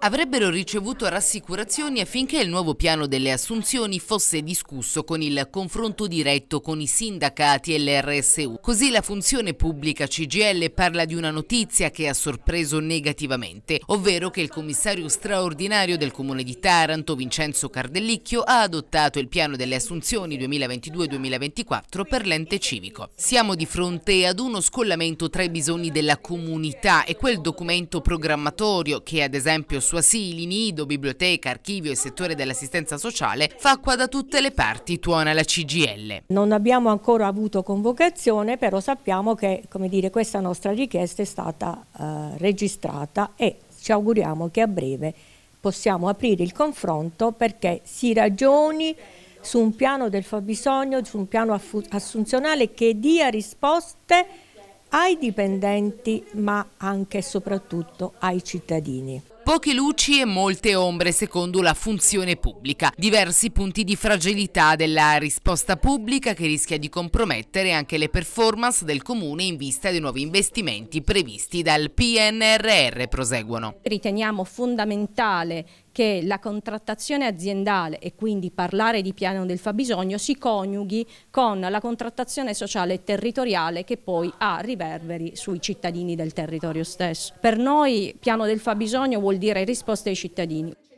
avrebbero ricevuto rassicurazioni affinché il nuovo piano delle assunzioni fosse discusso con il confronto diretto con i sindacati e l'RSU. Così la funzione pubblica CGL parla di una notizia che ha sorpreso negativamente, ovvero che il commissario straordinario del comune di Taranto, Vincenzo Cardellicchio, ha adottato il piano delle assunzioni 2022-2024 per l'ente civico. Siamo di fronte ad uno scollamento tra i bisogni della comunità e quel documento programmatorio che ad esempio esempio su asili, nido, biblioteca, archivio e settore dell'assistenza sociale, fa acqua da tutte le parti, tuona la CGL. Non abbiamo ancora avuto convocazione, però sappiamo che dire, questa nostra richiesta è stata eh, registrata e ci auguriamo che a breve possiamo aprire il confronto perché si ragioni su un piano del fabbisogno, su un piano assunzionale che dia risposte ai dipendenti ma anche e soprattutto ai cittadini. Poche luci e molte ombre secondo la funzione pubblica. Diversi punti di fragilità della risposta pubblica che rischia di compromettere anche le performance del Comune in vista dei nuovi investimenti previsti dal PNRR proseguono. Riteniamo fondamentale che la contrattazione aziendale e quindi parlare di piano del fabbisogno si coniughi con la contrattazione sociale e territoriale che poi ha riverberi sui cittadini del territorio stesso. Per noi piano del fabbisogno vuol dire risposte ai cittadini.